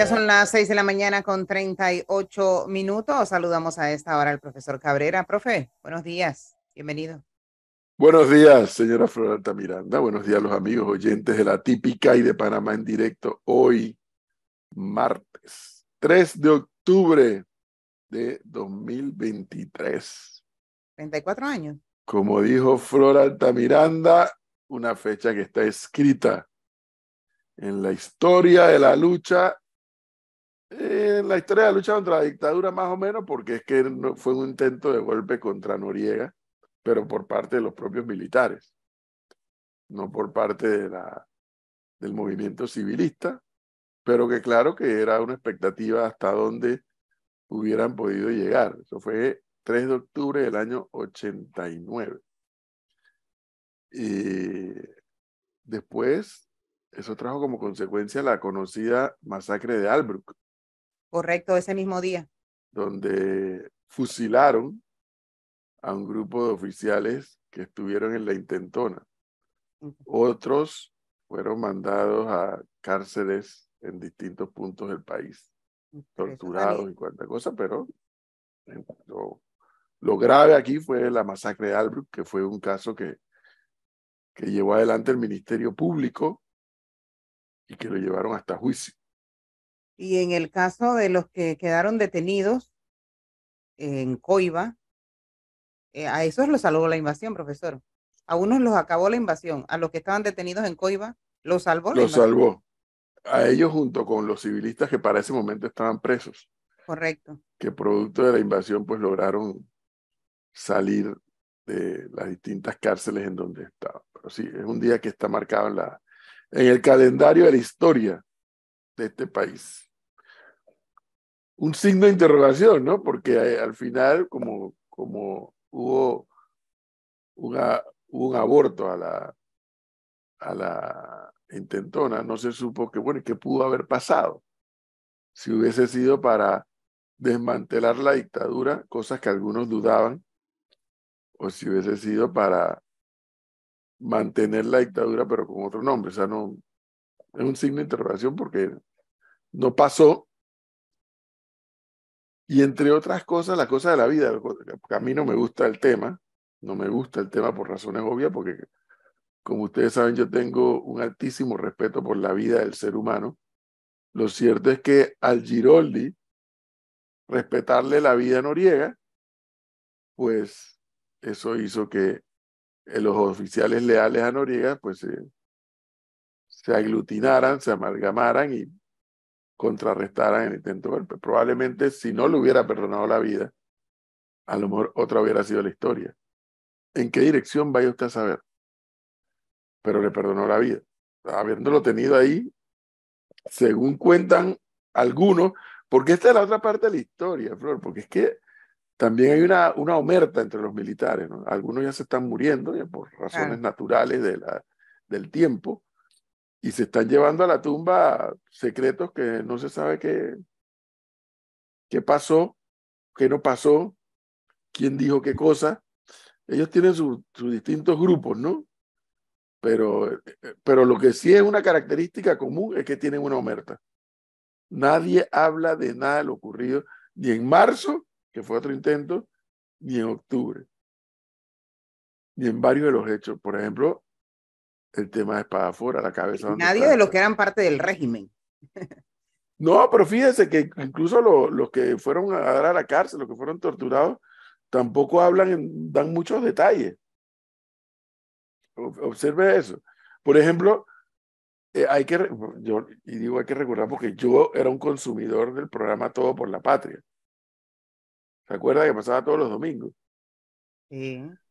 Ya son las 6 de la mañana con 38 minutos. Saludamos a esta hora al profesor Cabrera. Profe, buenos días. Bienvenido. Buenos días, señora Floralta Miranda. Buenos días, los amigos oyentes de la típica y de Panamá en directo. Hoy, martes 3 de octubre de 2023. 34 años. Como dijo Flor Altamiranda, una fecha que está escrita en la historia de la lucha la historia de la lucha contra la dictadura, más o menos, porque es que fue un intento de golpe contra Noriega, pero por parte de los propios militares, no por parte de la, del movimiento civilista, pero que claro que era una expectativa hasta donde hubieran podido llegar. Eso fue 3 de octubre del año 89. Y después, eso trajo como consecuencia la conocida masacre de Albrook, Correcto, ese mismo día. Donde fusilaron a un grupo de oficiales que estuvieron en la intentona. Otros fueron mandados a cárceles en distintos puntos del país, torturados y cuanta cosa, pero lo, grave aquí fue la masacre de Albrook, que fue un caso que, que llevó adelante el Ministerio Público y que lo llevaron hasta juicio. Y en el caso de los que quedaron detenidos en Coiba, eh, a esos los salvó la invasión, profesor. A unos los acabó la invasión, a los que estaban detenidos en Coiba, los salvó. Los salvó. A ellos junto con los civilistas que para ese momento estaban presos. Correcto. Que producto de la invasión pues lograron salir de las distintas cárceles en donde estaban. Pero sí, es un día que está marcado en el calendario de la historia de este país un signo de interrogación, ¿no? Porque eh, al final, como, como hubo, un aborto a la, a la intentona, no se supo que, bueno, qué pudo haber pasado si hubiese sido para desmantelar la dictadura, cosas que algunos dudaban, o si hubiese sido para mantener la dictadura pero con otro nombre. O sea, no, es un signo de interrogación porque no pasó y entre otras cosas, la cosa de la vida, a mí no me gusta el tema, no me gusta el tema por razones obvias, porque como ustedes saben, yo tengo un altísimo respeto por la vida del ser humano. Lo cierto es que al Giroldi, respetarle la vida a Noriega, pues eso hizo que los oficiales leales a Noriega pues se, eh, se aglutinaran, se amalgamaran y contrarrestaran el intento de golpe. Probablemente si no le hubiera perdonado la vida, a lo mejor otra hubiera sido la historia. ¿En qué dirección vaya usted a saber? Pero le perdonó la vida. Habiéndolo tenido ahí, según cuentan algunos, porque esta es la otra parte de la historia, Flor, porque es que también hay una, una omerta entre los militares. Algunos ya se están muriendo por razones naturales de la, del tiempo, y se están llevando a la tumba secretos que no se sabe qué, qué pasó, qué no pasó, quién dijo qué cosa. Ellos tienen sus distintos grupos, ¿no? Pero, pero lo que sí es una característica común es que tienen una omerta. Nadie habla de nada de lo ocurrido, ni en marzo, que fue otro intento, ni en octubre, ni en varios de los hechos. Por ejemplo, el tema de Espadafora, la cabeza. Nadie de los que eran parte del régimen. No, pero fíjense que incluso los que fueron a dar a la cárcel, los que fueron torturados, tampoco hablan, dan muchos detalles. Observe eso. Por ejemplo, eh, hay que, yo, y digo hay que recordar porque yo era un consumidor del programa Todo por la Patria. ¿Se acuerda que pasaba todos los domingos?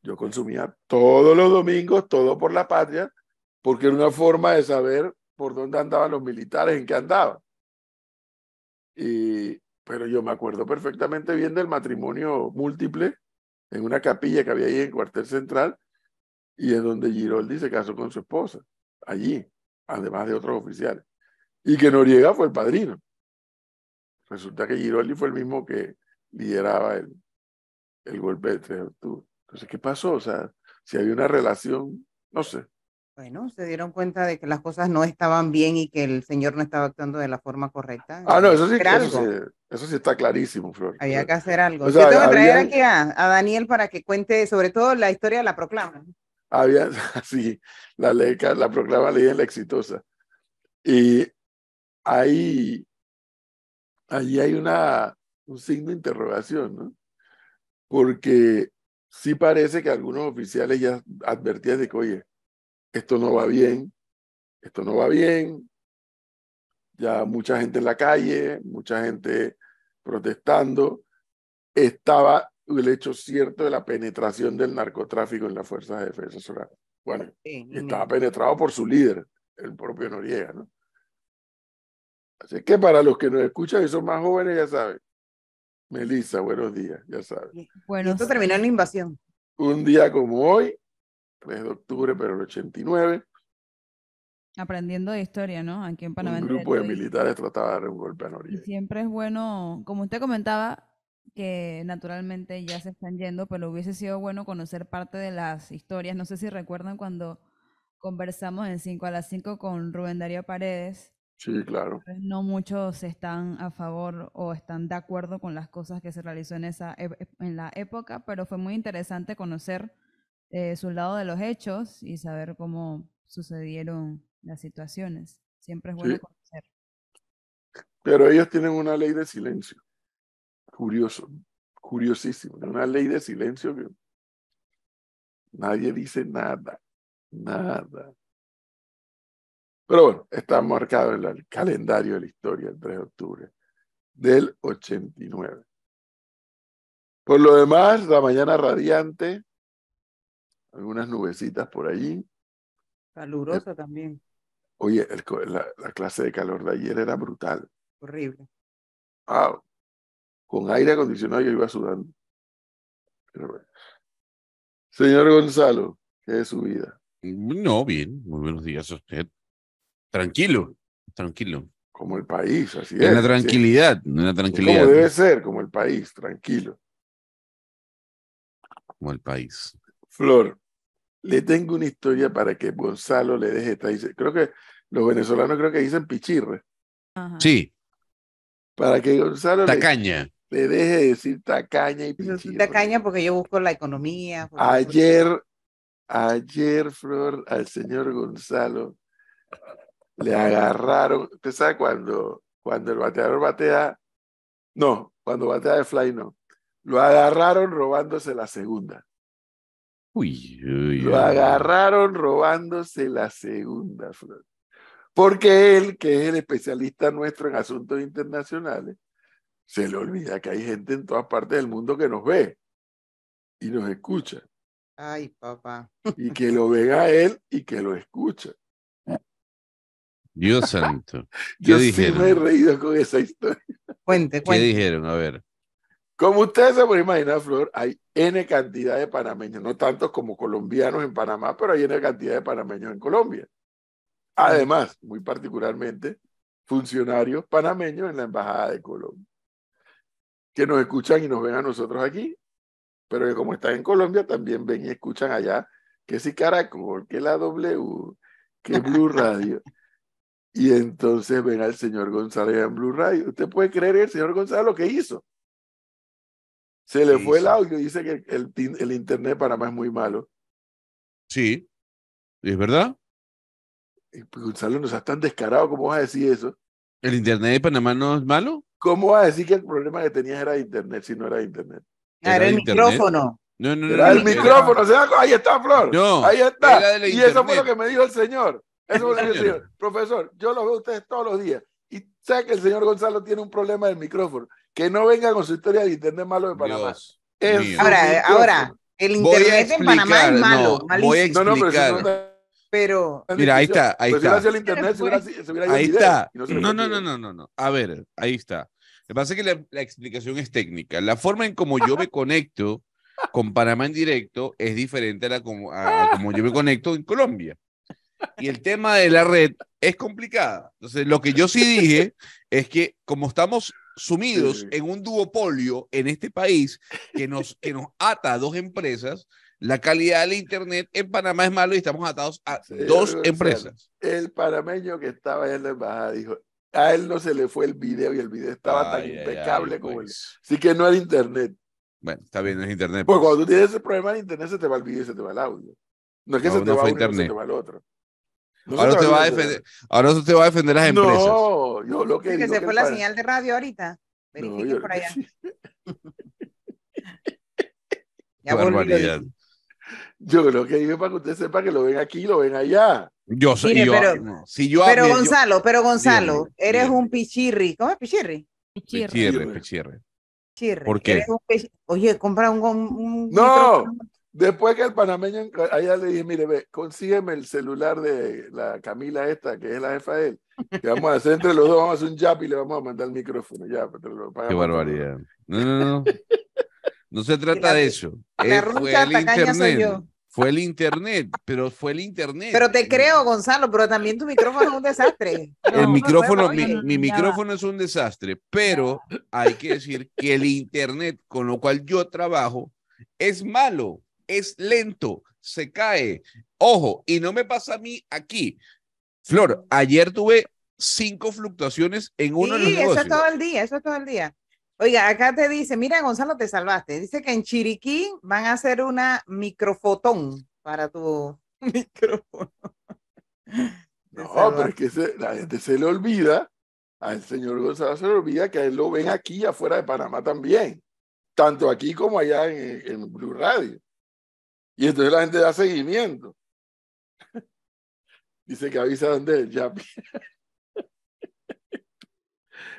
Yo consumía todos los domingos Todo por la Patria porque era una forma de saber por dónde andaban los militares, en qué andaban. Y, pero yo me acuerdo perfectamente bien del matrimonio múltiple en una capilla que había ahí en Cuartel Central y en donde Giroldi se casó con su esposa, allí, además de otros oficiales. Y que Noriega fue el padrino. Resulta que Giroldi fue el mismo que lideraba el, el golpe de 3 de octubre. Entonces, ¿qué pasó? O sea, si había una relación, no sé. Bueno, se dieron cuenta de que las cosas no estaban bien y que el señor no estaba actuando de la forma correcta. Ah, no, eso sí, eso sí, está clarísimo, Flor. Había que hacer algo. Yo tengo que traer aquí a, a, Daniel para que cuente sobre todo la historia de la proclama. Había, sí, la, ley, la proclama ley es la exitosa. Y ahí, hay una, un signo de interrogación, ¿no? Porque sí parece que algunos oficiales ya advertían de que, oye, esto no va bien, esto no va bien, ya mucha gente en la calle, mucha gente protestando, estaba el hecho cierto de la penetración del narcotráfico en las fuerzas de defensa Bueno, estaba penetrado por su líder, el propio Noriega, ¿no? Así que para los que nos escuchan y son más jóvenes, ya saben. Melissa, buenos días, ya saben. Bueno, esto terminó en la invasión. Un día como hoy, 3 de octubre, pero el 89. Aprendiendo de historia, ¿no? Aquí en Panamá. Un grupo de militares trataba de dar un golpe a Noriega. Y siempre es bueno, como usted comentaba, que naturalmente ya se están yendo, pero hubiese sido bueno conocer parte de las historias. No sé si recuerdan cuando conversamos en 5 a las 5 con Rubén Darío Paredes. Sí, claro. No muchos están a favor o están de acuerdo con las cosas que se realizó en, esa, e-, en la época, pero fue muy interesante conocer eh, su lado de los hechos y saber cómo sucedieron las situaciones. Siempre es bueno conocer. Pero ellos tienen una ley de silencio. Curioso, curiosísimo. Una ley de silencio que nadie dice nada, nada. Pero bueno, está marcado en el calendario de la historia el 3 de octubre del 89. Por lo demás, la mañana radiante algunas nubecitas por allí. Calurosa también. Oye, la, clase de calor de ayer era brutal. Horrible. Con aire acondicionado yo iba sudando. señor Gonzalo, ¿qué es su vida? No, bien, muy buenos días a usted. Tranquilo, tranquilo. Como el país, así es. Una tranquilidad, No una tranquilidad. Como debe ser, como el país, tranquilo. Como el país. Flor, le tengo una historia para que Gonzalo le deje esta. Creo que los venezolanos creo que dicen pichirre. Sí. Para que Gonzalo tacaña. Le, le deje decir tacaña y pichirre. Tacaña porque yo busco la economía. Ayer, ayer, Flor, al señor Gonzalo le agarraron. Usted sabe cuando, cuando el bateador batea. No, cuando batea de fly no. Lo agarraron robándose la segunda. Lo agarraron robándose la segunda flor Porque él, que es el especialista nuestro en asuntos internacionales, se le olvida que hay gente en todas partes del mundo que nos ve y nos escucha. Ay, papá. Y que lo vea él y que lo escucha. Dios santo. Yo sí me he reído con esa historia. Cuente, ¿Qué dijeron? A ver. Como ustedes se pueden imaginar, Flor, hay N cantidad de panameños, no tantos como colombianos en Panamá, pero hay N cantidad de panameños en Colombia. Además, muy particularmente, funcionarios panameños en la Embajada de Colombia, que nos escuchan y nos ven a nosotros aquí, pero como están en Colombia, también ven y escuchan allá, que si Caracol, que la W, que Blue Radio. Y entonces ven al señor González en Blue Radio. Usted puede creer el señor González lo que hizo. Se le fue el audio, dice que el, internet de Panamá es muy malo. Sí, es verdad. Pues, Gonzalo, no seas tan descarado, ¿cómo vas a decir eso? ¿El internet de Panamá no es malo? ¿Cómo vas a decir que el problema que tenías era internet si no era internet? Ah, era, el micrófono. No, no, no. Era el micrófono, ahí está, Flor. ahí está. Y eso fue lo que me dijo el señor. el Profesor, yo lo veo a ustedes todos los días. Y sé que el señor Gonzalo tiene un problema del micrófono que no venga con su historia de internet malo de Panamá. ahora, ahora, el internet en Panamá es malo, no, Voy a explicar. No, no, pero, mira, ahí está, ahí pero está. Si internet, se hubiera, pues se ahí está. No, no, no, no, no, A ver, ahí está. Lo que pasa es que la, explicación es técnica. La forma en como yo me conecto con Panamá en directo es diferente a, la, como, como yo me conecto en Colombia. Y el tema de la red es complicada. Entonces, lo que yo sí dije es que como estamos sumidos en un duopolio en este país que nos, que nos ata a dos empresas. La calidad del Internet en Panamá es malo y estamos atados a dos empresas. el panameño que estaba en la embajada dijo, a él no se le fue el video y el video estaba tan impecable como él. Pues. Así que no era Internet. Bueno, está bien, no es Internet. Pues. Porque cuando tú tienes ese problema de Internet se te va el video y se te va el audio. No es que se, te va uno, se te va el otro ahora, te va a defender, ahora usted va a defender las empresas. No, yo lo que. es que se fue la señal de radio ahorita. Verifique por allá. ya Barbaridad. Yo creo que dije para que usted sepa que lo ven aquí y lo ven allá. Yo soy yo, pero, Gonzalo, pero Gonzalo, eres un pichirri. ¿Cómo es pichirri? Pichirri, pichirri. pichirri. ¿Por qué? Oye, compra un, no. Después que el panameño, allá le dije, mire, ve, consígueme el celular de la Camila esta, que es la jefa vamos a hacer entre los dos, vamos a hacer un jab y le vamos a mandar el micrófono. Ya, pues, Qué barbaridad. No, no, no. No se trata de eso. fue el internet. Fue el internet, pero fue el internet. Pero te creo, Gonzalo, pero también tu micrófono es un desastre. el micrófono, mi, mi micrófono es un desastre, pero hay que decir que el internet con lo cual yo trabajo es malo es lento, se cae. Ojo, y no me pasa a mí aquí. Flor, ayer tuve cinco fluctuaciones en uno de los negocios. eso todo el día, eso es todo el día. Oiga, acá te dice, mira Gonzalo, te salvaste. Dice que en Chiriquí van a hacer una microfotón para tu micrófono. No, pero es que la gente se le olvida, al señor Gonzalo se le olvida que a él lo ven aquí afuera de Panamá también, tanto aquí como allá en Blue Radio. Y entonces la gente da seguimiento. Dice que avisa dónde el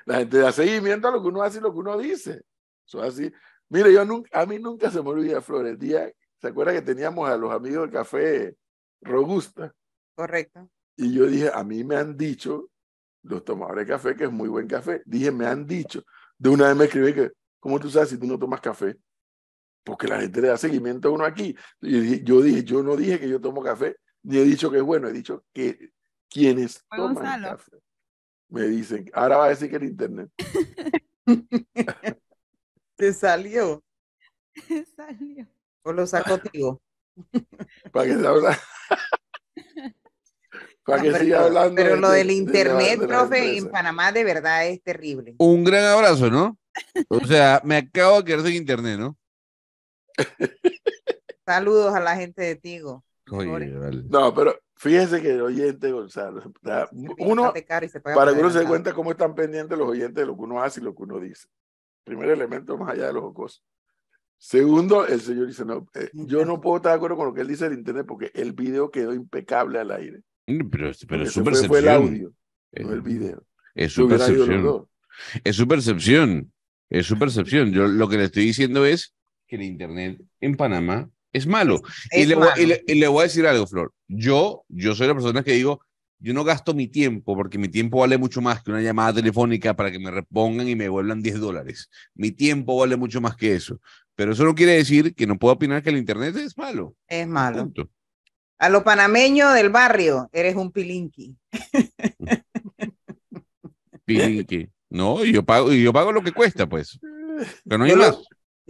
la gente da seguimiento a lo que uno hace y lo que uno dice. Eso así. Mire, yo nunca, a mí nunca se me olvida Flores día, ¿Se acuerda que teníamos a los amigos del café Robusta? Correcto. Y yo dije, a mí me han dicho, los tomadores de café, que es muy buen café, dije, me han dicho. De una vez me escribí que, ¿cómo tú sabes si tú no tomas café? porque la gente le da seguimiento a uno aquí. yo dije, yo no dije que yo tomo café, ni he dicho que es bueno, he dicho que quienes toman me dicen, ahora va a decir que el internet. Te salió. salió. O lo saco tío. Para que se habla. Para ah, que siga hablando. Pero lo del internet, profe, en Panamá de verdad es terrible. Un gran abrazo, ¿no? O sea, me acabo de quedar sin internet, ¿no? Saludos a la gente de Tigo. No, pero fíjese que el oyente Gonzalo, uno, para que uno se cuenta cómo están pendientes los oyentes de lo que uno hace y lo que uno dice. Primer elemento, más allá de los ojos Segundo, el señor dice, no, eh, yo no puedo estar de acuerdo con lo que él dice del internet porque el video quedó impecable al aire. Mm, pero, su percepción. Eh, el video. Es su percepción. Es su percepción. Es su percepción. Yo lo que le estoy diciendo es que el Internet en Panamá es malo. y, le, Voy, le, voy, a decir algo, Flor. Yo, yo soy la persona que digo, yo no gasto mi tiempo porque mi tiempo vale mucho más que una llamada telefónica para que me repongan y me vuelvan 10 dólares. Mi tiempo vale mucho más que eso. Pero eso no quiere decir que no pueda opinar que el Internet es malo. Es malo. A lo panameño del barrio, eres un pilinqui. pilinqui. No, yo pago, yo pago lo que cuesta, pues. Pero no hay más.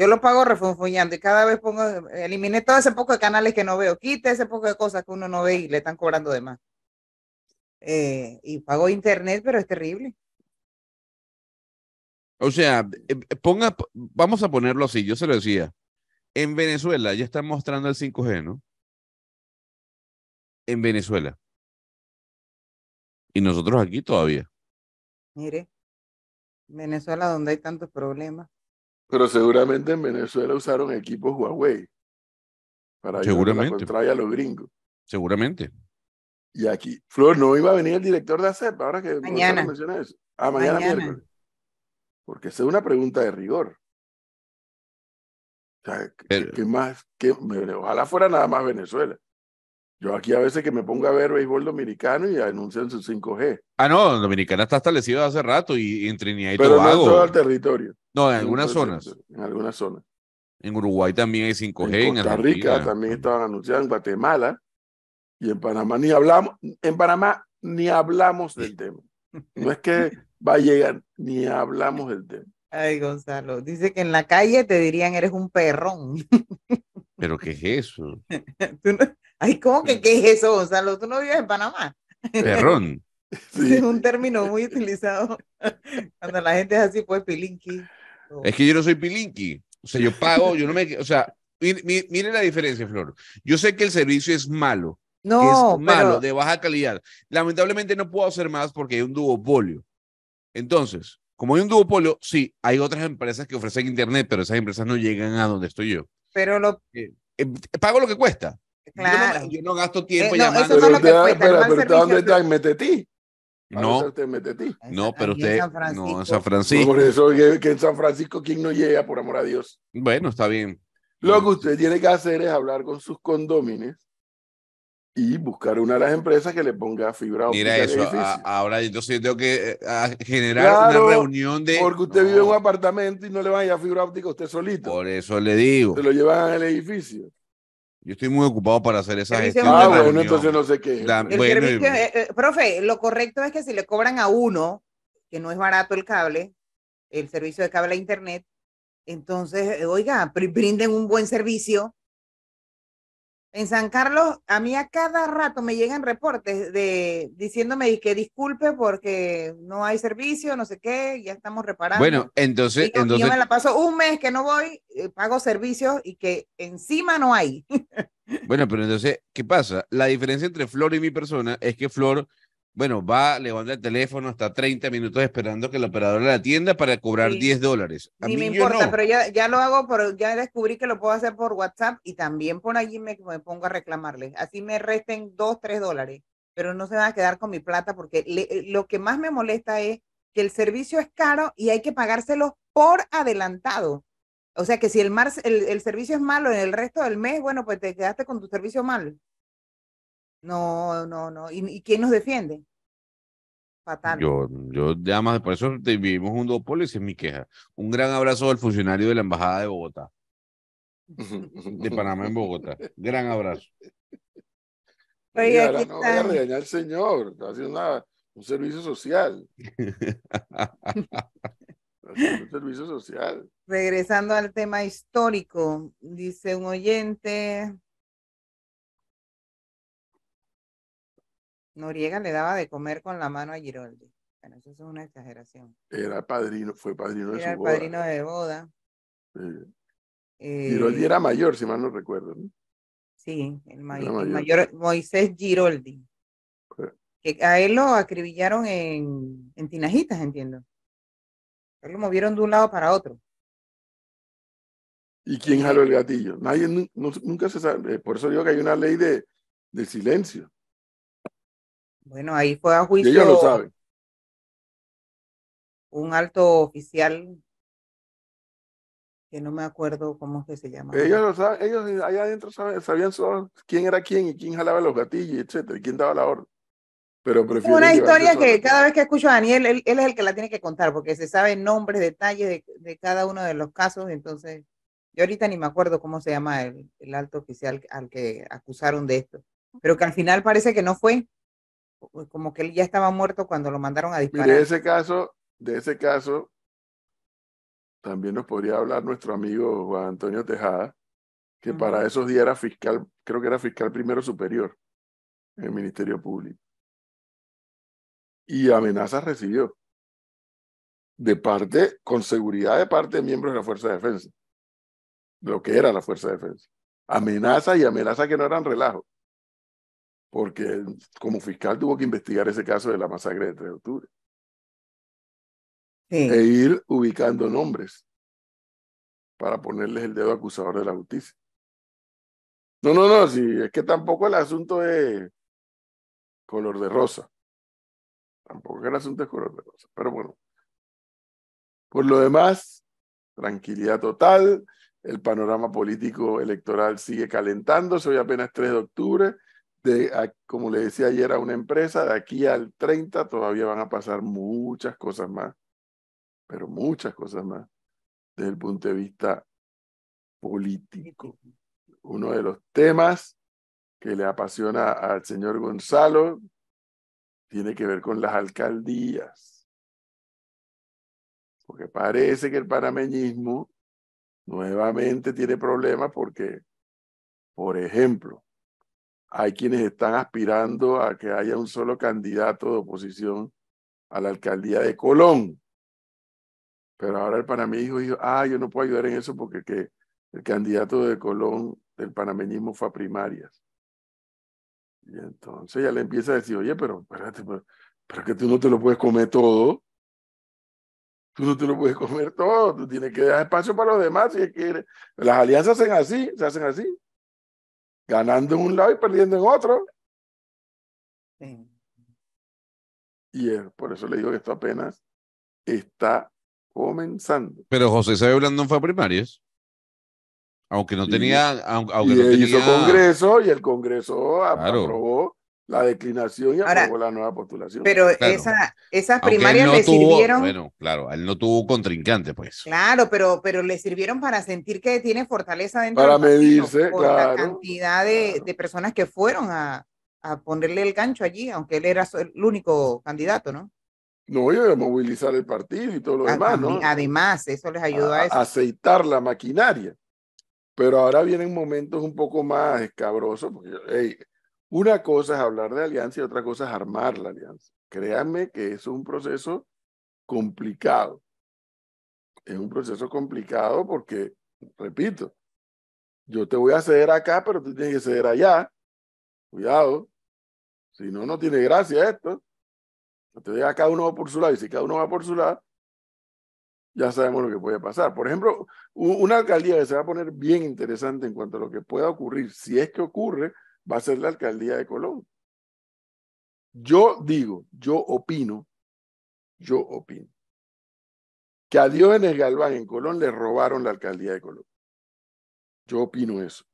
Yo lo pago refunfuñando y cada vez pongo, eliminé todo ese poco de canales que no veo, quita ese poco de cosas que uno no ve y le están cobrando de más. Eh, y pago internet, pero es terrible. O sea, eh, eh, ponga, vamos a ponerlo así, yo se lo decía. En Venezuela ya están mostrando el 5G, ¿no? En Venezuela. Y nosotros aquí todavía. Mire, Venezuela donde hay tantos problemas. Pero seguramente en Venezuela usaron equipos Huawei para seguramente. a los gringos. Seguramente. Y aquí, Flor, no iba a venir el director de ACEP, ahora que mañana. eso. Ah, mañana, miércoles. Porque esa es una pregunta de rigor. O sea, ¿qué más? ojalá fuera nada más Venezuela. Yo aquí a veces que me pongo a ver béisbol dominicano y anuncian su 5G. Ah, no, Dominicana está establecido hace rato y, entre en Trinidad y Tobago. Pero no en todo el territorio. No, en, algunas zonas. En algunas zonas. En Uruguay también hay 5G. En Costa en Rica también estaban anunciando, en Guatemala y en Panamá ni hablamos, en Panamá ni hablamos del tema. No es que va a llegar, ni hablamos del tema. Ay, Gonzalo, dice que en la calle te dirían eres un perrón. ¿Pero qué es eso? Ay, ¿cómo que qué es eso, Gonzalo? ¿Tú no vives en Panamá? Perrón. Es un término muy utilizado cuando la gente es así, pues pilinqui. Es que yo no soy pilinqui. O sea, yo pago, yo no me. O sea, mire, la diferencia, Flor. Yo sé que el servicio es malo. No. es malo, de baja calidad. Lamentablemente no puedo hacer más porque hay un duopolio. Entonces, como hay un duopolio, sí, hay otras empresas que ofrecen internet, pero esas empresas no llegan a donde estoy yo. Pero lo... Eh, eh, pago lo que cuesta. Yo, no, gasto tiempo llamando. Eh, no, llamando. Eso no pero, ¿dónde está mete ti? No, no, pero usted en San no en San Francisco. Por eso que en San Francisco quién no llega, por amor a Dios. Bueno, está bien. Lo que usted tiene que hacer es hablar con sus condóminos y buscar una de las empresas que le ponga fibra óptica. Mira eso, ahora entonces tengo que eh, generar una reunión de... Porque usted vive en un apartamento y no le va a fibra óptica usted solito. Por eso le digo. Se lo llevan al edificio. Yo estoy muy ocupado para hacer esa gestión. Ah, bueno, entonces no sé qué. Eh, eh, profe, lo correcto es que si le cobran a uno, que no es barato el cable, el servicio de cable a internet, entonces, oiga, brinden un buen servicio en San Carlos, a mí a cada rato me llegan reportes de diciéndome que disculpe porque no hay servicio, no sé qué, ya estamos reparando. Bueno, entonces, entonces... yo me la paso un mes que no voy, eh, pago servicios y que encima no hay. bueno, pero entonces, ¿qué pasa? La diferencia entre Flor y mi persona es que Flor bueno, va, levanta el teléfono hasta 30 minutos esperando que el operador la atienda para cobrar 10 dólares. A me importa, pero ya, lo hago, por, ya descubrí que lo puedo hacer por WhatsApp y también por allí me, pongo a reclamarle. Así me resten 2, 3 dólares, pero no se va a quedar con mi plata porque lo que más me molesta es que el servicio es caro y hay que pagárselo por adelantado. O sea que si el, mar, el, servicio es malo en el resto del mes, bueno, pues te quedaste con tu servicio malo. No, no, no. ¿Y, quién nos defiende? Fatal. Yo, yo ya más, por eso vivimos un duopolio, y es mi queja. Un gran abrazo al funcionario de la Embajada de Bogotá. De Panamá en Bogotá. Gran abrazo. Oye, Mira, no voy a regañar al señor, está haciendo un servicio social. un servicio social. Regresando al tema histórico, dice un oyente, Noriega le daba de comer con la mano a Giroldi. Bueno, eso es una exageración. Era padrino, fue padrino de su boda. Era padrino de boda. Eh, Giroldi era mayor, si mal no recuerdo. Sí, el, mayor. Moisés Giroldi. Que a él lo acribillaron en, tinajitas, entiendo. él lo movieron de un lado para otro. ¿Y quién jaló eh, el gatillo? Nadie, nunca se sabe. Por eso digo que hay una ley de, de silencio. Bueno, ahí fue a juicio. ellos lo saben. Un alto oficial que no me acuerdo cómo se llama. Ellos, lo saben, ellos allá adentro sabían quién era quién y quién jalaba los gatillos, etcétera, y quién daba la orden. Pero prefiero. una historia que cada vez que escucho a Daniel, él, es el que la tiene que contar, porque se sabe nombres, detalles de, cada uno de los casos. Entonces, yo ahorita ni me acuerdo cómo se llama el alto oficial al que acusaron de esto. Pero que al final parece que no fue, como que él ya estaba muerto cuando lo mandaron a disparar. en ese caso, de ese caso, también nos podría hablar nuestro amigo Juan Antonio Tejada, que para esos días era fiscal, creo que era fiscal primero superior en el Ministerio Público. Y amenazas recibió de parte, con seguridad de parte de miembros de la Fuerza de Defensa, lo que era la Fuerza de Defensa. Amenazas y amenazas que no eran relajo porque como fiscal tuvo que investigar ese caso de la masacre de 3 de octubre. E ir ubicando nombres para ponerles el dedo acusador de la justicia. No, no, no, sí, es que tampoco el asunto es color de rosa. Tampoco el asunto es color de rosa, pero bueno. Por lo demás, tranquilidad total, el panorama político electoral sigue calentando, hoy apenas 3 de octubre, como le decía ayer a una empresa, de aquí al 30 todavía van a pasar muchas cosas más, pero muchas cosas más desde el punto de vista político. Uno de los temas que le apasiona al señor Gonzalo tiene que ver con las alcaldías. Porque parece que el panameñismo nuevamente tiene problemas porque, por ejemplo, hay quienes están aspirando a que haya un solo candidato de oposición a la alcaldía de Colón. Pero ahora el panameño dijo, ah, yo no puedo ayudar en eso porque que el candidato de Colón del panameñismo fue a primarias. Y entonces ya le empieza a decir, oye, pero espérate, pero, que tú no te lo puedes comer todo. Tú no te lo puedes comer todo, tú tienes que dar espacio para los demás si quieres. Las alianzas se hacen así, se hacen así ganando en un lado y perdiendo en otro. Y por eso le digo que esto apenas está comenzando. Pero José sabe Blandón fue a primarias. Aunque no tenía. Aunque, no tenía... hizo congreso y el congreso aprobó la declinación y Ahora, la nueva postulación. Pero esa, esas primarias le sirvieron. Bueno, claro, él no tuvo contrincante, pues. Claro, pero, pero le sirvieron para sentir que tiene fortaleza dentro para medirse, por claro, la cantidad de, de, personas que fueron a, a, ponerle el gancho allí, aunque él era el único candidato, ¿no? No, iba a movilizar el partido y todo lo demás, ¿no? Además, eso les ayudó a, aceitar la maquinaria. Pero ahora vienen momentos un poco más escabrosos, porque una cosa es hablar de alianza y otra cosa es armar la alianza. Créanme que es un proceso complicado. Es un proceso complicado porque, repito, yo te voy a ceder acá, pero tú tienes que ceder allá. Cuidado. Si no, no tiene gracia esto. Te diga cada uno va por su lado y si cada uno va por su lado, ya sabemos lo que puede pasar. Por ejemplo, una alcaldía que se va a poner bien interesante en cuanto a lo que pueda ocurrir, si es que ocurre, va a ser la alcaldía de Colón. Yo digo, yo opino, yo opino, que a Diógenes Galván en Colón le robaron la alcaldía de Colón. Yo opino eso.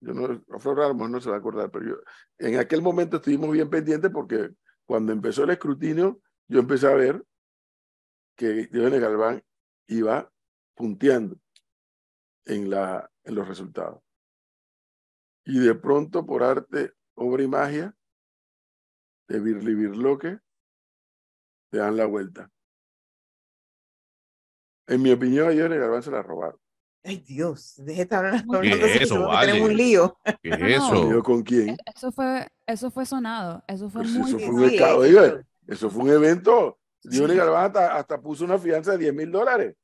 Yo no, Flor Ramos no se va a acordar, pero yo, en aquel momento estuvimos bien pendientes porque cuando empezó el escrutinio, yo empecé a ver que Diógenes Galván iba punteando en, la, en los resultados. Y de pronto, por arte, obra y magia, de Birli Birloque, te dan la vuelta. En mi opinión, ayer el se la robaron. Ay, Dios, deje estar hablando. de eso, vale. Tenemos un lío. ¿Qué es eso? ¿Lío con quién? Eso fue, eso fue sonado. Eso fue pues muy... Eso fue, un mercado, eso. fue un evento. Dios sí. hasta, hasta puso una fianza de 10 mil dólares.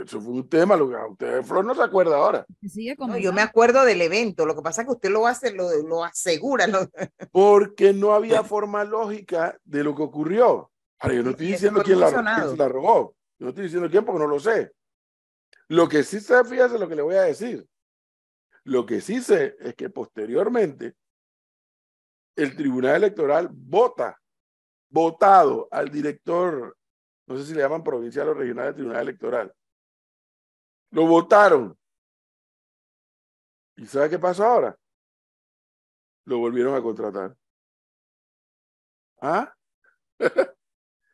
Eso fue un tema, lo que a usted, Flor, no se acuerda ahora. yo me acuerdo del evento, lo que pasa es que usted lo hace, lo, lo asegura. Porque no había forma lógica de lo que ocurrió. Ahora, yo no estoy diciendo quién la, robó, yo no estoy diciendo quién porque no lo sé. Lo que sí sé, fíjese lo que le voy a decir. Lo que sí sé es que posteriormente el Tribunal Electoral vota, votado al director, no sé si le llaman provincial o regional del Tribunal Electoral, lo votaron. ¿Y sabe qué pasó ahora? Lo volvieron a contratar. ¿Ah?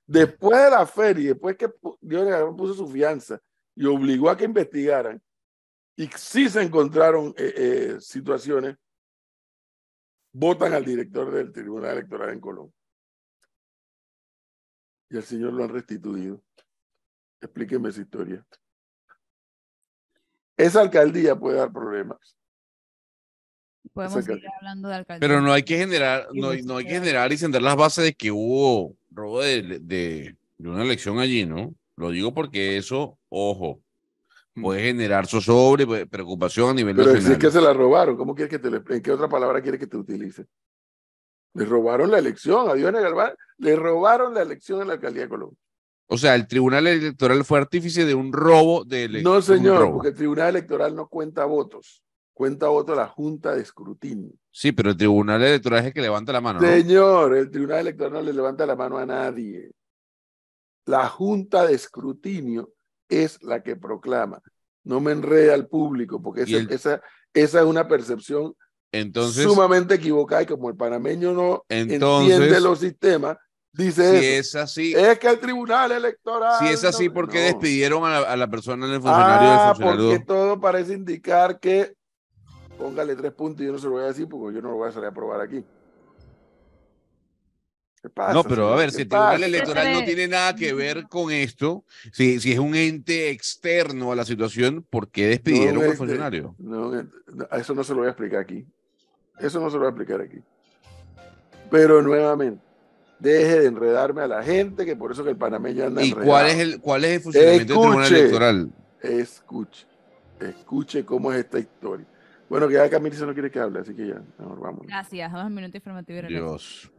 después de la feria, después que Dios le puso su fianza y obligó a que investigaran, y sí se encontraron eh, eh, situaciones, votan al director del Tribunal Electoral en Colombia Y el Señor lo han restituido. Explíquenme esa historia. Esa alcaldía puede dar problemas. Podemos seguir hablando de alcaldía. Pero no hay que generar, no, hay que generar y sentar las bases de que hubo robo de, una elección allí, ¿no? Lo digo porque eso, ojo, mm. puede generar zozobre, preocupación a nivel Pero nacional. Pero es que se la robaron, ¿cómo quieres que te le, ¿en qué otra palabra quieres que te utilice? Le robaron la elección a Dios le robaron la elección en la alcaldía de Colombia. O sea, el Tribunal Electoral fue artífice de un robo de elecciones. No, señor, porque el Tribunal Electoral no cuenta votos. Cuenta votos la Junta de Escrutinio. Sí, pero el Tribunal Electoral es el que levanta la mano. ¿no? Señor, el Tribunal Electoral no le levanta la mano a nadie. La Junta de Escrutinio es la que proclama. No me enrede al público, porque esa, esa es una percepción entonces, sumamente equivocada y como el panameño no entiende los sistemas, Dice si es así. Es que el tribunal electoral. Si es así, ¿por qué despidieron a la, persona del ah, funcionario? Ah, porque todo parece indicar que. Póngale tres puntos y yo no se lo voy a decir porque yo no lo voy a salir a probar aquí. no, pero a ver, si el Tribunal Electoral no este- tiene nada que ver con esto, si, si es un ente externo a la situación, ¿por qué despidieron al este, funcionario? eso no se lo voy a explicar aquí. Eso no se lo voy a explicar aquí. Pero nuevamente, deje de enredarme a la gente, que por eso que el panameño anda ¿Y enredado. cuál es el, cuál es el funcionamiento del Tribunal Electoral? Escuche, escuche cómo es esta historia. Bueno, que ya se no quiere que hable, así que ya, mejor vamos. Gracias, vamos minutos minuto informativo. Dios.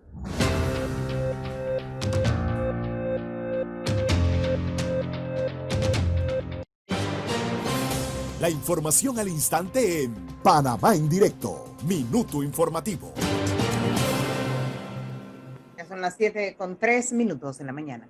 La información al instante en Panamá en directo, minuto informativo son las 7 con 3 minutos en la mañana.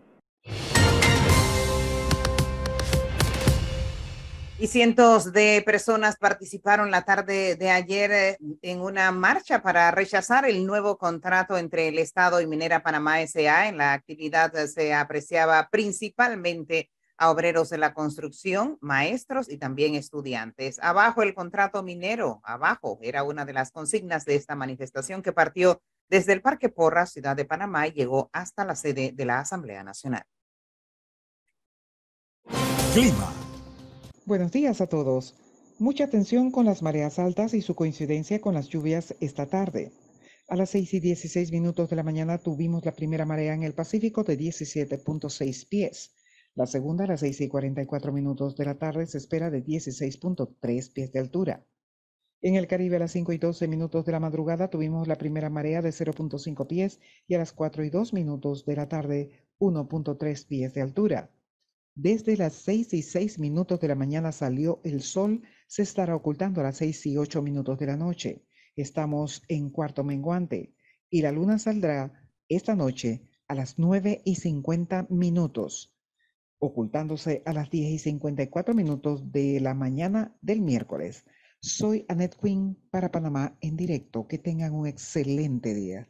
Y cientos de personas participaron la tarde de ayer eh, en una marcha para rechazar el nuevo contrato entre el Estado y Minera Panamá SA. En la actividad se apreciaba principalmente a obreros de la construcción, maestros y también estudiantes. Abajo el contrato minero, abajo era una de las consignas de esta manifestación que partió desde el Parque Porra, Ciudad de Panamá, llegó hasta la sede de la Asamblea Nacional. Clima. Buenos días a todos. Mucha atención con las mareas altas y su coincidencia con las lluvias esta tarde. A las 6 y 16 minutos de la mañana tuvimos la primera marea en el Pacífico de 17.6 pies. La segunda a las 6 y 44 minutos de la tarde se espera de 16.3 pies de altura. En el Caribe a las 5 y 12 minutos de la madrugada tuvimos la primera marea de 0.5 pies y a las 4 y 2 minutos de la tarde 1.3 pies de altura. Desde las 6 y 6 minutos de la mañana salió el sol, se estará ocultando a las 6 y 8 minutos de la noche. Estamos en cuarto menguante y la luna saldrá esta noche a las 9 y 50 minutos, ocultándose a las 10 y 54 minutos de la mañana del miércoles. Soy Annette Quinn para Panamá en directo. Que tengan un excelente día.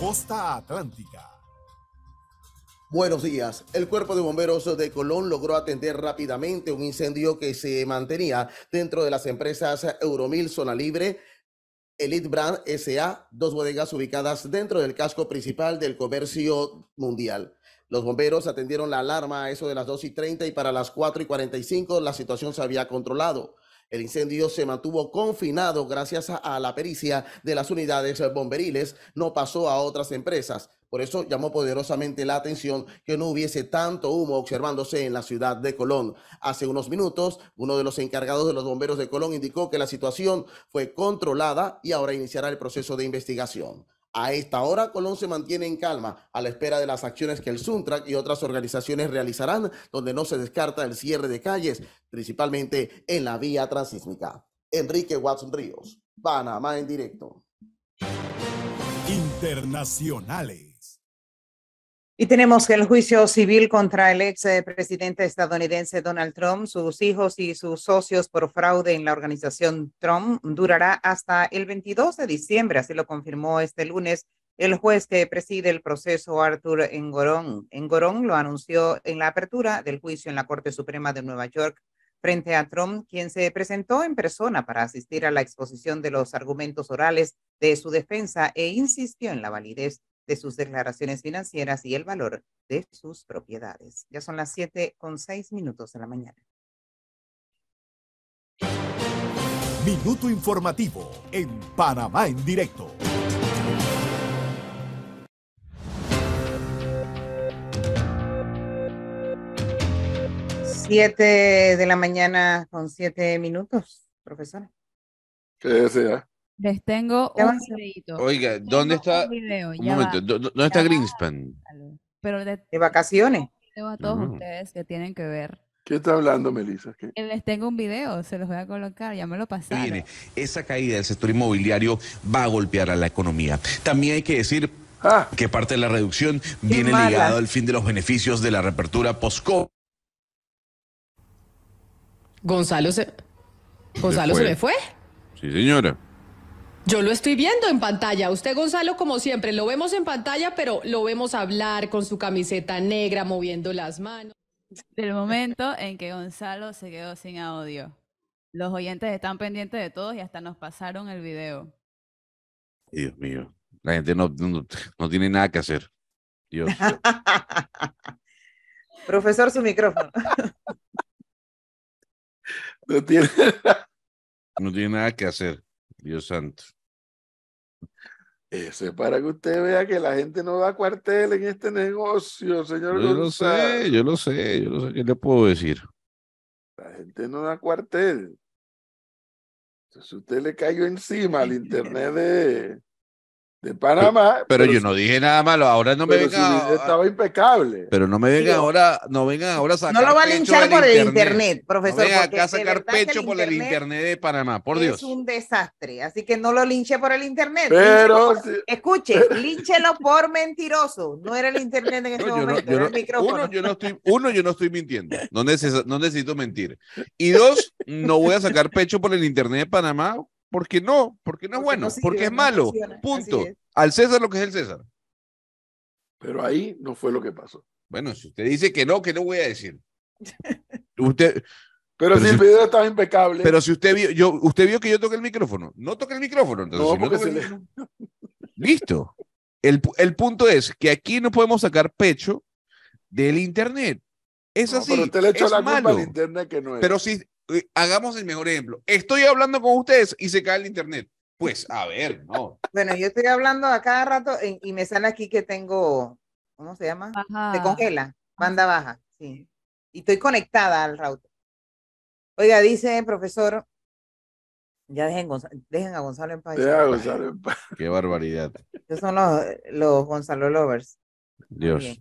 Costa Atlántica. Buenos días. El cuerpo de bomberos de Colón logró atender rápidamente un incendio que se mantenía dentro de las empresas Euromil Zona Libre, Elite Brand SA, dos bodegas ubicadas dentro del casco principal del comercio mundial. Los bomberos atendieron la alarma a eso de las 2 y 30 y para las 4 y 45 la situación se había controlado. El incendio se mantuvo confinado gracias a la pericia de las unidades bomberiles, no pasó a otras empresas. Por eso llamó poderosamente la atención que no hubiese tanto humo observándose en la ciudad de Colón. Hace unos minutos, uno de los encargados de los bomberos de Colón indicó que la situación fue controlada y ahora iniciará el proceso de investigación. A esta hora, Colón se mantiene en calma a la espera de las acciones que el Suntrack y otras organizaciones realizarán, donde no se descarta el cierre de calles, principalmente en la vía transísmica. Enrique Watson Ríos, Panamá en directo. Internacionales. Y tenemos el juicio civil contra el ex eh, presidente estadounidense Donald Trump, sus hijos y sus socios por fraude en la organización Trump durará hasta el 22 de diciembre, así lo confirmó este lunes el juez que preside el proceso Arthur Engorón. Engorón lo anunció en la apertura del juicio en la Corte Suprema de Nueva York frente a Trump, quien se presentó en persona para asistir a la exposición de los argumentos orales de su defensa e insistió en la validez de sus declaraciones financieras y el valor de sus propiedades. Ya son las 7 con 6 minutos de la mañana. Minuto informativo en Panamá en directo. Siete de la mañana con siete minutos, profesora. ¿Qué desea? Les tengo un videito. Oiga, ¿dónde está? está Greenspan? Pero de, de vacaciones. A todos ah. ustedes que tienen que ver. ¿Qué está hablando, Melissa? Eh, les tengo un video, se los voy a colocar, ya me lo pasaron. Viene, esa caída del sector inmobiliario va a golpear a la economía. También hay que decir ah. que parte de la reducción viene ligada al fin de los beneficios de la reapertura post Gonzalo se... ¿Gonzalo se, fue. Sí, señora. Yo lo estoy viendo en pantalla. Usted, Gonzalo, como siempre, lo vemos en pantalla, pero lo vemos hablar con su camiseta negra, moviendo las manos. Del momento en que Gonzalo se quedó sin audio. Los oyentes están pendientes de todos y hasta nos pasaron el video. Dios mío, la gente no, no, tiene nada que hacer. Dios. Profesor, su micrófono. no, no tiene nada que hacer. Dios santo. Eso es para que usted vea que la gente no da cuartel en este negocio, señor yo Lo sé, yo lo sé, yo lo sé. ¿Qué le puedo decir? La gente no da cuartel. Entonces usted le cayó encima al internet de, de Panamá. Pero, yo no dije nada malo, ahora no me vengan. Estaba impecable. Pero no me vengan ahora, no vengan ahora a sacar. No lo va a linchar por el internet, profesor. No acá a sacar pecho por el internet de Panamá, por Dios. Es un desastre, así que no lo linche por el internet. Pero escuche, linchelo por mentiroso. No era el internet en este momento, Uno yo, no estoy, mintiendo. No no necesito mentir. Y dos, no voy a sacar pecho por el internet de Panamá porque no, porque no es bueno, porque es malo. punto. Al César lo que es el César. Pero ahí no fue lo que pasó. Bueno, si usted dice que no, que no voy a decir. usted, pero, si el video estaba impecable. Pero si usted vio, yo, usted vio que yo toqué el micrófono. No toqué el micrófono. Entonces, si Listo. El, punto es que aquí no podemos sacar pecho del Internet. Es así. Pero usted le echó la mano al Internet que no Pero si eh, hagamos el mejor ejemplo. Estoy hablando con ustedes y se cae el internet. Pues, a ver, no. Bueno, yo estoy hablando a cada rato y me sale aquí que tengo, ¿cómo se llama? Se congela, banda baja, sí. Y estoy conectada al router. Oiga, dice profesor, ya dejen, a Gonzalo en paz. Qué barbaridad. Esos son los Gonzalo Lovers. Dios.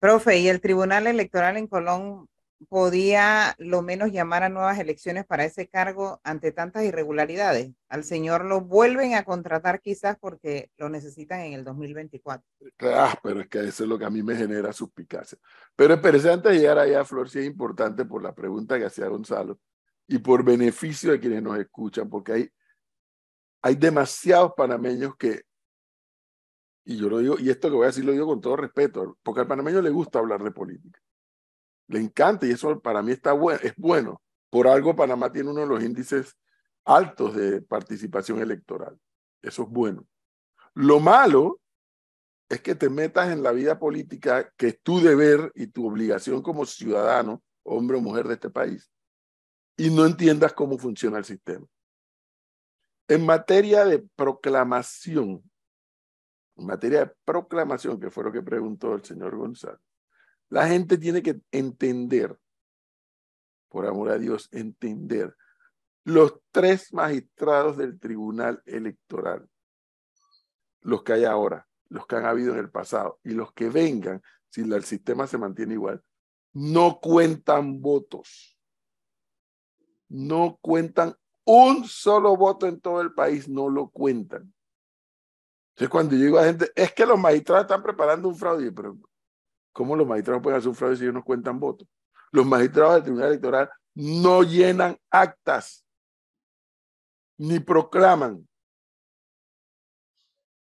Profe, y el Tribunal Electoral en Colón podía lo menos llamar a nuevas elecciones para ese cargo ante tantas irregularidades. Al señor lo vuelven a contratar quizás porque lo necesitan en el 2024. Ah, pero es que eso es lo que a mí me genera suspicacia. Pero es antes de llegar allá, Flor, si es importante por la pregunta que hacía Gonzalo y por beneficio de quienes nos escuchan, porque hay, hay demasiados panameños que, y yo lo digo, y esto que voy a decir lo digo con todo respeto, porque al panameño le gusta hablar de política le encanta y eso para mí está bueno, es bueno. Por algo Panamá tiene uno de los índices altos de participación electoral. Eso es bueno. Lo malo es que te metas en la vida política que es tu deber y tu obligación como ciudadano, hombre o mujer de este país, y no entiendas cómo funciona el sistema. En materia de proclamación, en materia de proclamación, que fue lo que preguntó el señor González, la gente tiene que entender, por amor a Dios, entender. Los tres magistrados del Tribunal Electoral, los que hay ahora, los que han habido en el pasado y los que vengan, si el sistema se mantiene igual, no cuentan votos. No cuentan un solo voto en todo el país, no lo cuentan. Entonces, cuando yo digo a gente, es que los magistrados están preparando un fraude, pero ¿Cómo los magistrados pueden hacer un fraude si ellos no cuentan votos? Los magistrados del Tribunal Electoral no llenan actas ni proclaman.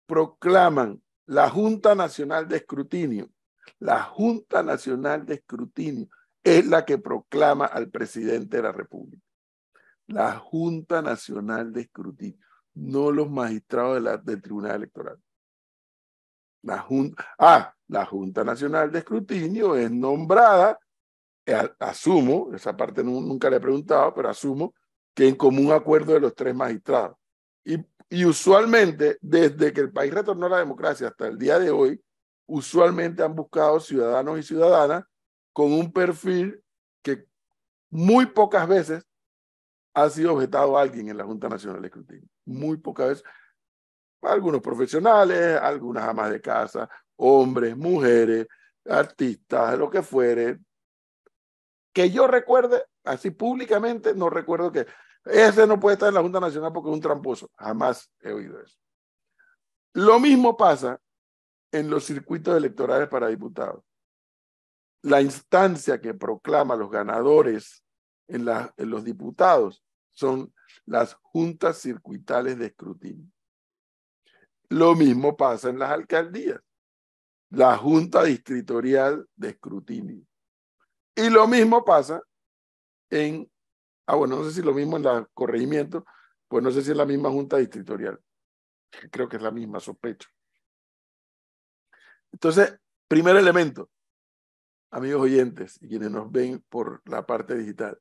Proclaman la Junta Nacional de Escrutinio. La Junta Nacional de Escrutinio es la que proclama al presidente de la República. La Junta Nacional de Escrutinio, no los magistrados del Tribunal Electoral. La junta, ah, la Junta Nacional de Escrutinio es nombrada, eh, asumo, esa parte nunca le he preguntado, pero asumo que en común acuerdo de los tres magistrados. Y, y usualmente, desde que el país retornó a la democracia hasta el día de hoy, usualmente han buscado ciudadanos y ciudadanas con un perfil que muy pocas veces ha sido objetado a alguien en la Junta Nacional de Escrutinio. Muy pocas veces algunos profesionales, algunas amas de casa, hombres, mujeres, artistas, lo que fuere. Que yo recuerde, así públicamente, no recuerdo que ese no puede estar en la Junta Nacional porque es un tramposo. Jamás he oído eso. Lo mismo pasa en los circuitos electorales para diputados. La instancia que proclama los ganadores en, en los diputados son las juntas circuitales de escrutinio. Lo mismo pasa en las alcaldías, la Junta Distritorial de Escrutinio. Y lo mismo pasa en, ah, bueno, no sé si lo mismo en la corregimiento, pues no sé si es la misma Junta Distritorial. Creo que es la misma, sospecho. Entonces, primer elemento, amigos oyentes y quienes nos ven por la parte digital,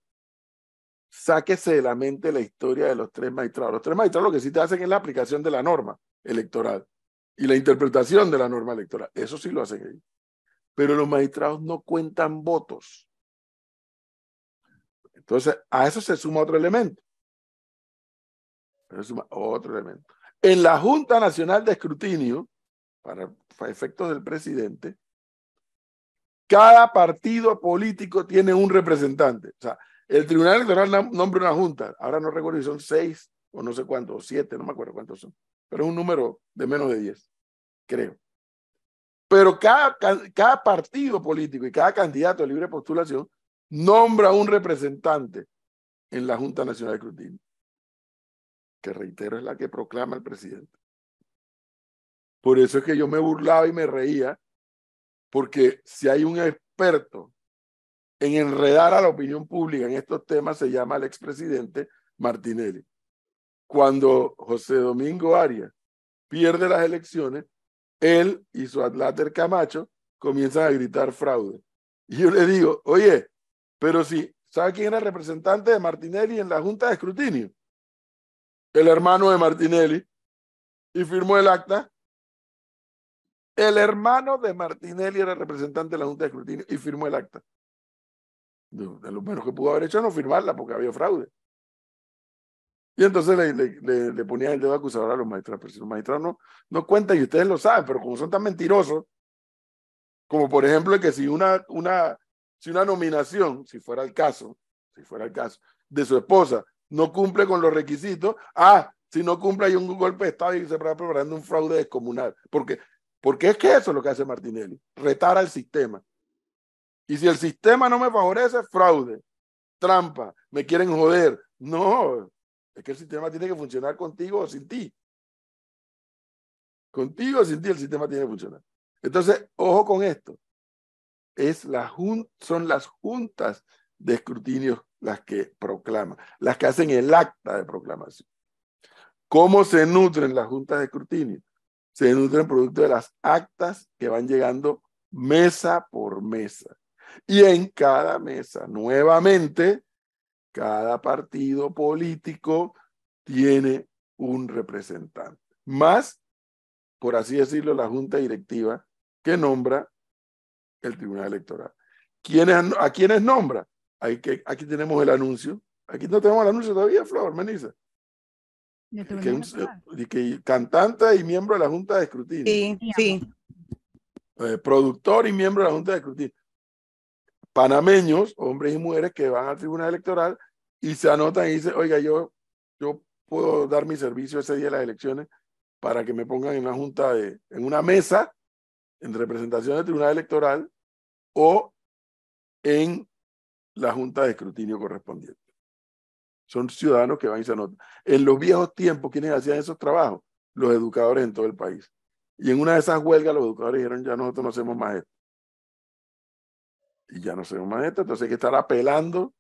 sáquese de la mente la historia de los tres magistrados. Los tres magistrados lo que sí te hacen es la aplicación de la norma electoral y la interpretación de la norma electoral. Eso sí lo hacen ellos. Pero los magistrados no cuentan votos. Entonces, a eso se suma otro elemento. otro elemento. En la Junta Nacional de Escrutinio, para, efectos del presidente, cada partido político tiene un representante. O sea, el Tribunal Electoral nombra una junta. Ahora no recuerdo si son seis o no sé cuántos, siete, no me acuerdo cuántos son, pero es un número de menos de diez, creo. Pero cada, cada partido político y cada candidato de libre postulación nombra un representante en la Junta Nacional de Escrutinio, que reitero es la que proclama el presidente. Por eso es que yo me burlaba y me reía, porque si hay un experto en enredar a la opinión pública en estos temas, se llama el expresidente Martinelli cuando José Domingo Arias pierde las elecciones, él y su atláter Camacho comienzan a gritar fraude. Y yo le digo, oye, pero si, ¿sabe quién era el representante de Martinelli en la Junta de Escrutinio? El hermano de Martinelli. Y firmó el acta. El hermano de Martinelli era representante de la Junta de Escrutinio y firmó el acta. De lo menos que pudo haber hecho no firmarla porque había fraude. Y entonces le, le, ponían el dedo acusador a los magistrados, pero si los magistrados no, no cuentan y ustedes lo saben, pero como son tan mentirosos, como por ejemplo que si una, una, si una nominación, si fuera el caso, si fuera el caso, de su esposa no cumple con los requisitos, ah, si no cumple hay un golpe de Estado y se está preparando un fraude descomunal. Porque, porque es que eso es lo que hace Martinelli, retar al sistema. Y si el sistema no me favorece, fraude, trampa, me quieren joder. No, es que el sistema tiene que funcionar contigo o sin ti. Contigo o sin ti el sistema tiene que funcionar. Entonces, ojo con esto. Es la son las juntas de escrutinio las que proclaman, las que hacen el acta de proclamación. ¿Cómo se nutren las juntas de escrutinio? Se nutren producto de las actas que van llegando mesa por mesa. Y en cada mesa, nuevamente, cada partido político tiene un representante, más, por así decirlo, la junta directiva que nombra el Tribunal Electoral. ¿A quiénes nombra? Aquí, tenemos el anuncio. Aquí no tenemos el anuncio todavía, Flor Meniza. que, cantante y miembro de la Junta de Escrutinio. Sí, sí. Eh, productor y miembro de la Junta de Escrutinio panameños, hombres y mujeres, que van al tribunal electoral y se anotan y dicen, oiga, yo, yo puedo dar mi servicio ese día de las elecciones para que me pongan en una junta de, en una mesa en representación del tribunal electoral o en la junta de escrutinio correspondiente. Son ciudadanos que van y se anotan. En los viejos tiempos, ¿quiénes hacían esos trabajos? Los educadores en todo el país. Y en una de esas huelgas, los educadores dijeron, ya nosotros no hacemos más esto y ya no soy un maestro, entonces hay que estar apelando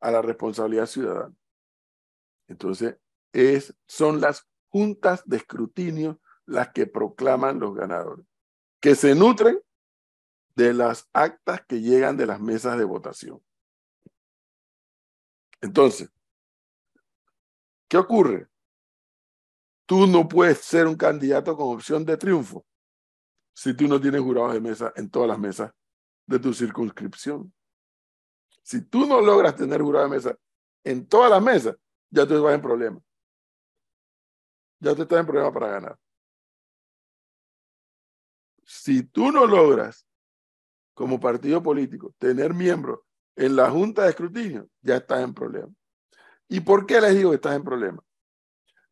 a la responsabilidad ciudadana. Entonces, es, son las juntas de escrutinio las que proclaman los ganadores, que se nutren de las actas que llegan de las mesas de votación. Entonces, ¿qué ocurre? Tú no puedes ser un candidato con opción de triunfo si tú no tienes jurados de mesa en todas las mesas de tu circunscripción. Si tú no logras tener jurado de mesa en todas las mesas, ya te vas en problema. Ya te estás en problema para ganar. Si tú no logras, como partido político, tener miembros en la Junta de Escrutinio, ya estás en problema. ¿Y por qué les digo que estás en problema?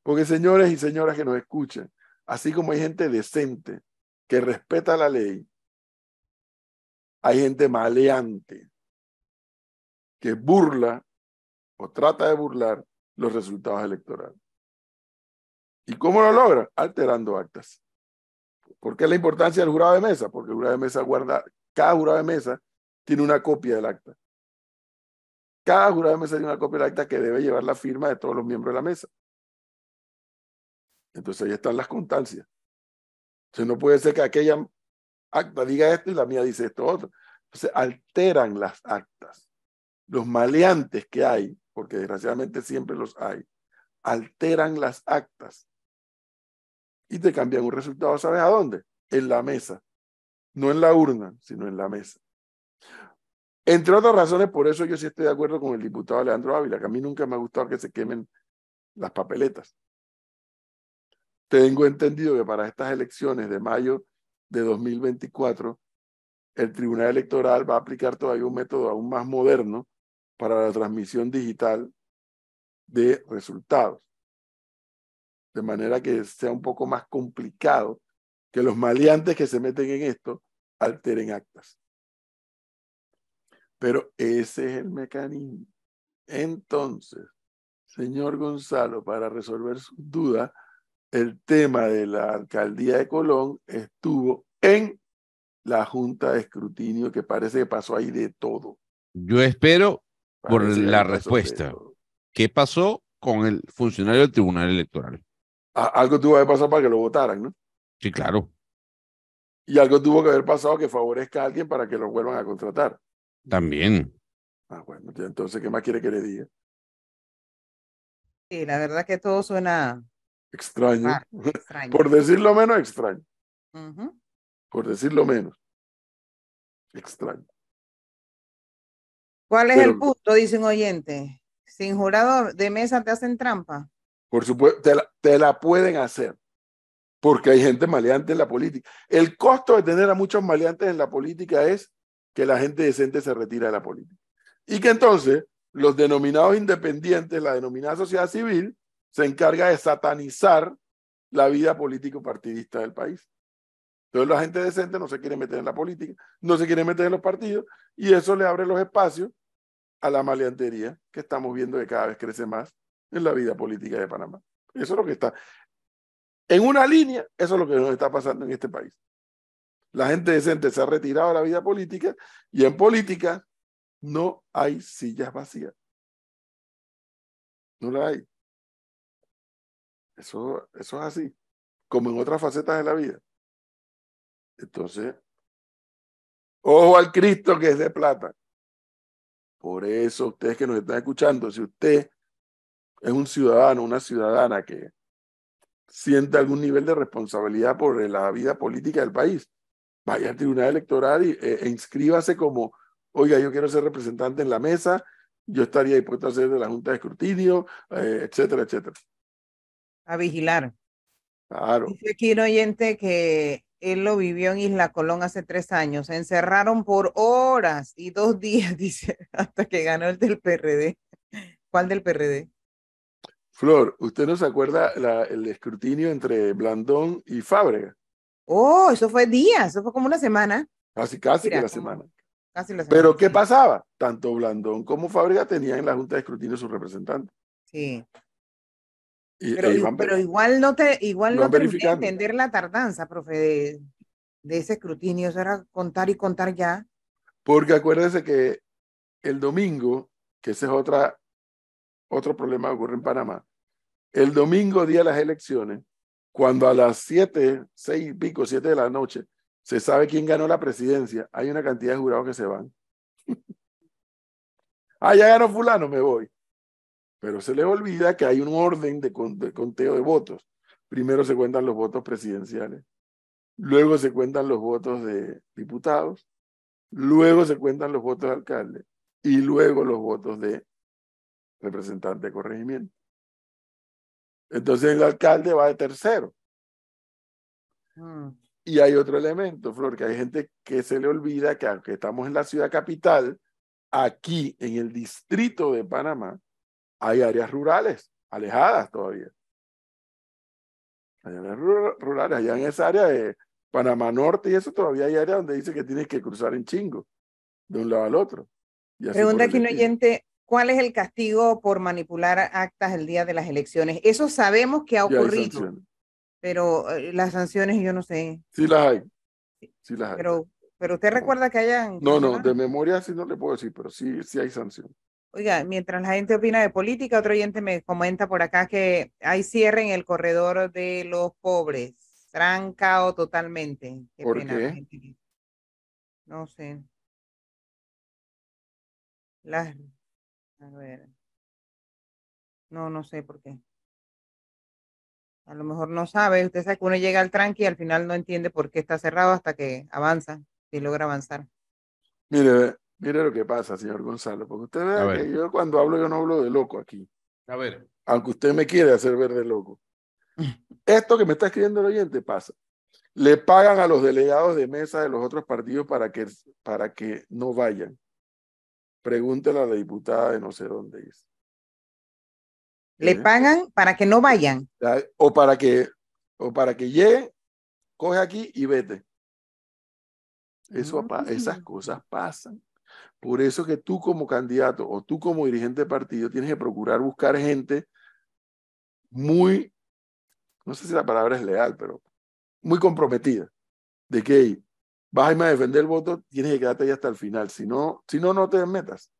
Porque señores y señoras que nos escuchan, así como hay gente decente que respeta la ley, hay gente maleante que burla o trata de burlar los resultados electorales. ¿Y cómo lo logra? Alterando actas. ¿Por qué la importancia del jurado de mesa? Porque el jurado de mesa guarda, cada jurado de mesa tiene una copia del acta. Cada jurado de mesa tiene una copia del acta que debe llevar la firma de todos los miembros de la mesa. Entonces ahí están las constancias. Entonces no puede ser que aquella acta diga esto y la mía dice esto otro. Entonces alteran las actas. Los maleantes que hay, porque desgraciadamente siempre los hay, alteran las actas y te cambian un resultado, ¿sabes a dónde? En la mesa. No en la urna, sino en la mesa. Entre otras razones, por eso yo sí estoy de acuerdo con el diputado Alejandro Ávila, que a mí nunca me ha gustado que se quemen las papeletas. Tengo entendido que para estas elecciones de mayo de 2024, el Tribunal Electoral va a aplicar todavía un método aún más moderno para la transmisión digital de resultados. De manera que sea un poco más complicado que los maleantes que se meten en esto alteren actas. Pero ese es el mecanismo. Entonces, señor Gonzalo, para resolver sus dudas, el tema de la alcaldía de Colón estuvo en la junta de escrutinio, que parece que pasó ahí de todo. Yo espero por la respuesta. ¿Qué pasó con el funcionario del Tribunal Electoral? Ah, algo tuvo que haber pasado para que lo votaran, ¿no? Sí, claro. Y algo tuvo que haber pasado que favorezca a alguien para que lo vuelvan a contratar. También. Ah, bueno, entonces, ¿qué más quiere que le diga? Sí, la verdad que todo suena Extraño. Por decirlo menos, extraño. Por decirlo menos. Extraño. ¿Cuál es el punto? dicen un oyente. Sin jurado de mesa te hacen trampa. Por supuesto, te la, te la pueden hacer. Porque hay gente maleante en la política. El costo de tener a muchos maleantes en la política es que la gente decente se retira de la política. Y que entonces los denominados independientes, la denominada sociedad civil, se encarga de satanizar la vida político-partidista del país. Entonces la gente decente no se quiere meter en la política, no se quiere meter en los partidos y eso le abre los espacios a la maleantería que estamos viendo que cada vez crece más en la vida política de Panamá. Eso es lo que está. En una línea, eso es lo que nos está pasando en este país. La gente decente se ha retirado de la vida política y en política no hay sillas vacías. No la hay. Eso, eso es así, como en otras facetas de la vida. Entonces, ojo al Cristo que es de plata. Por eso, ustedes que nos están escuchando, si usted es un ciudadano, una ciudadana que siente algún nivel de responsabilidad por la vida política del país, vaya al tribunal electoral eh, e, inscríbase como, oiga, yo quiero ser representante en la mesa, yo estaría dispuesto a ser de la Junta de Escrutinio, eh, etcétera, etcétera a vigilar. Claro. Dice aquí un oyente que él lo vivió en Isla Colón hace tres años. Se encerraron por horas y dos días, dice, hasta que ganó el del PRD. ¿Cuál del PRD? Flor, ¿usted no se acuerda la, el escrutinio entre Blandón y Fábrega? Oh, eso fue días, eso fue como una semana. Casi, casi que la semana. Casi la semana. Pero ¿qué pasaba? Tanto Blandón como Fábrega tenían en la Junta de Escrutinio su representante. Sí. E pero, igual no te igual no te entender la tardanza, profe, de, ese escrutinio, eso era contar y contar ya. Porque acuérdese que el domingo, que ese es otra, otro problema que ocurre en Panamá, el domingo día de las elecciones, cuando a las siete seis y pico, siete de la noche, se sabe quién ganó la presidencia, hay una cantidad de jurados que se van. ah, ya ganó fulano, me voy. Pero se le olvida que hay un orden de conteo de votos. Primero se cuentan los votos presidenciales, luego se cuentan los votos de diputados, luego se cuentan los votos de alcalde y luego los votos de representante de corregimiento. Entonces el alcalde va de tercero. Mm. Y hay otro elemento, Flor, que hay gente que se le olvida que aunque estamos en la ciudad capital, aquí en el distrito de Panamá, hay áreas rurales, alejadas todavía. Hay áreas rurales, allá en esa área de Panamá Norte y eso todavía hay áreas donde dice que tienes que cruzar en chingo, de un lado al otro. Pregunta aquí un oyente, ¿cuál es el castigo por manipular actas el día de las elecciones? Eso sabemos que ha ocurrido, pero eh, las sanciones yo no sé. Sí las hay, sí las hay. Pero, pero usted recuerda que hayan... No, no, de memoria sí no le puedo decir, pero sí, sí hay sanciones. Oiga, mientras la gente opina de política, otro oyente me comenta por acá que hay cierre en el corredor de los pobres, trancado totalmente. Qué No sé. a ver. No, no sé por qué. A lo mejor no sabe. Usted sabe que uno llega al tranqui y al final no entiende por qué está cerrado hasta que avanza, y logra avanzar. Mire, Mire lo que pasa, señor Gonzalo, porque usted vea que yo cuando hablo, yo no hablo de loco aquí. A ver. Aunque usted me quiere hacer ver de loco. Esto que me está escribiendo el oyente pasa. Le pagan a los delegados de mesa de los otros partidos para que, para que no vayan. Pregúntele a la diputada de no sé dónde es. Le ¿Eh? pagan para que no vayan. O para que, o para que llegue coge aquí y vete. Eso, ah, pues Esas cosas pasan. Por eso que tú como candidato o tú como dirigente de partido tienes que procurar buscar gente muy, no sé si la palabra es leal, pero muy comprometida. De que vas a irme a defender el voto, tienes que quedarte ahí hasta el final. Si no, no, te metas.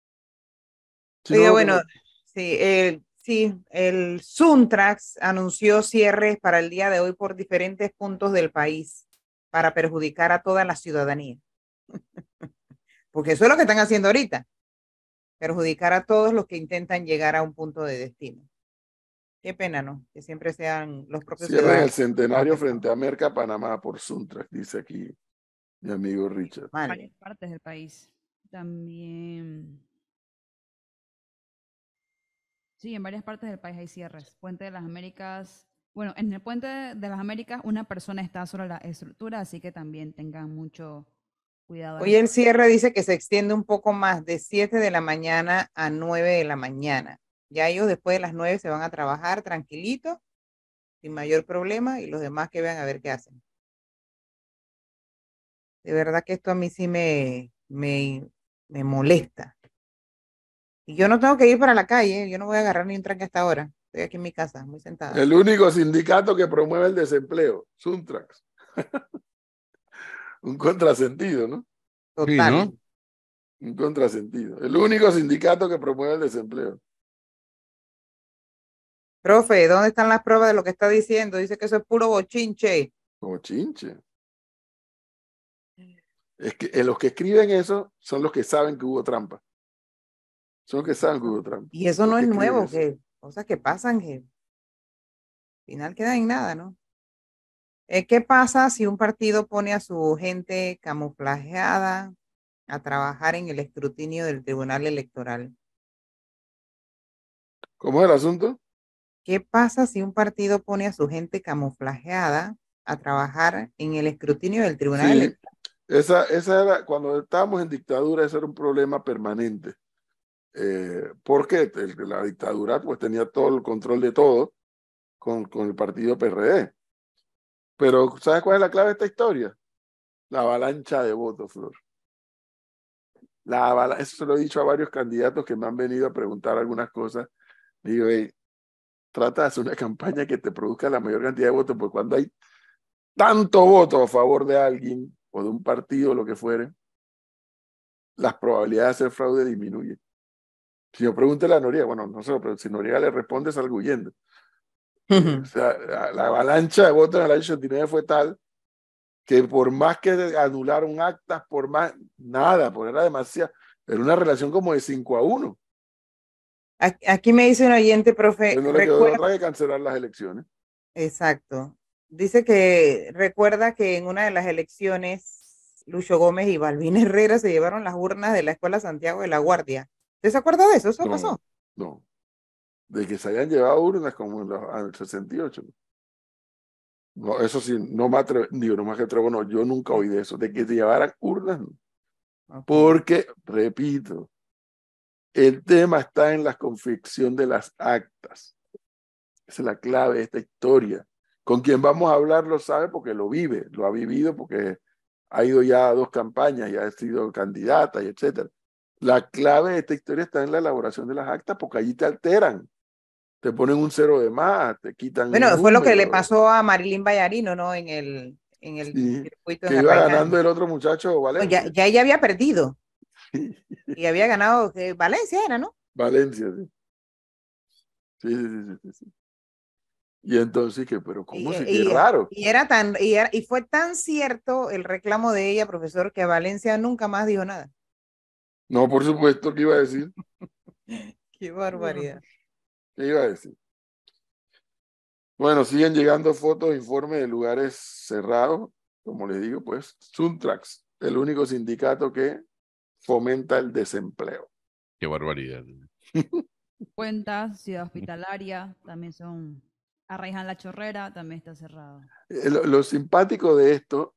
sí bueno, sí, sí, el Suntrax anunció cierres para el día de hoy por diferentes puntos del país para perjudicar a toda la ciudadanía porque eso es lo que están haciendo ahorita, perjudicar a todos los que intentan llegar a un punto de destino. Qué pena, ¿no? Que siempre sean los propios. Cierran el centenario frente a Merca, Panamá, por Suntra, dice aquí mi amigo Richard. En varias partes del país. También. Sí, en varias partes del país hay cierres. Puente de las Américas. Bueno, en el Puente de las Américas una persona está sobre la estructura, así que también tengan mucho, Hoy el cierre dice que se extiende un poco más, de 7 de la mañana a 9 de la mañana. Ya ellos después de las 9 se van a trabajar tranquilito sin mayor problema, y los demás que vean a ver qué hacen. De verdad que esto a mí sí me, me, me molesta. Y yo no tengo que ir para la calle, yo no voy a agarrar ni un tranque hasta ahora. Estoy aquí en mi casa, muy sentada. El único sindicato que promueve el desempleo, Suntrax. un contrasentido, ¿no? Total. Un contrasentido. El único sindicato que promueve el desempleo. Profe, ¿dónde están las pruebas de lo que está diciendo? Dice que eso es puro bochinche. Bochinche. Es que eh, los que escriben eso son los que saben que hubo trampa. Son los que saben que hubo trampa. Y eso no es nuevo, que cosas que pasan, que al final quedan en nada, ¿no? Eh, ¿Qué pasa si un partido pone a su gente camuflajeada a trabajar en el escrutinio del Tribunal Electoral? ¿Cómo es el asunto? ¿Qué pasa si un partido pone a su gente camuflajeada a trabajar en el escrutinio del Tribunal Electoral? Esa, esa era, cuando estábamos en dictadura, ese era un problema permanente. Eh, ¿Por qué? la dictadura pues tenía todo el control de todo con, con el partido PRD. Pero ¿sabes cuál es la clave de esta historia? La avalancha de votos, Flor. La Eso se lo he dicho a varios candidatos que me han venido a preguntar algunas cosas. Digo, hey, trata de hacer una campaña que te produzca la mayor cantidad de votos, porque cuando hay tanto voto a favor de alguien o de un partido o lo que fuere, las probabilidades de hacer fraude disminuyen. Si yo pregunto a la Noriega, bueno, no sé, pero si Noriega le responde, salgo huyendo la, avalancha de votos en el año 89 fue tal que por más que anularon actas, por más nada, por era demasiado, era una relación como de 5 a 1. Aquí me dice un oyente, profe. Que no cancelar las elecciones. Exacto. Dice que recuerda que en una de las elecciones, Lucho Gómez y Balvin Herrera se llevaron las urnas de la Escuela Santiago de la Guardia. ¿Usted se de eso? ¿Eso pasó? No de que se hayan llevado urnas como en, los el 68. No, eso sí, no me atrevo, digo, no me atrevo, no, yo nunca oí de eso, de que se llevaran urnas. Porque, repito, el tema está en la confección de las actas. Esa es la clave de esta historia. Con quien vamos a hablar lo sabe porque lo vive, lo ha vivido porque ha ido ya a dos campañas y ha sido candidata y etcétera. La clave de esta historia está en la elaboración de las actas porque allí te alteran te ponen un cero de más, te quitan. Bueno, fue lo que le pasó a Marilyn Vallarino, ¿no? En el, en el Que iba ganando el otro muchacho, Valencia. ya, ella había perdido. Y había ganado eh, Valencia, era, ¿no? Valencia, sí. Sí, sí, sí, sí. Y entonces, que, pero ¿cómo eh, y, raro? Y, era tan, y, era, y fue tan cierto el reclamo de ella, profesor, que Valencia nunca más dijo nada. No, por supuesto que iba a decir. Qué barbaridad iba a decir. Bueno, siguen llegando fotos, informes de lugares cerrados. Como les digo, pues, Suntrax, el único sindicato que fomenta el desempleo. Qué barbaridad. Cuentas, ciudad hospitalaria, también son. Arrejan la chorrera, también está cerrado. Eh, lo simpático de esto,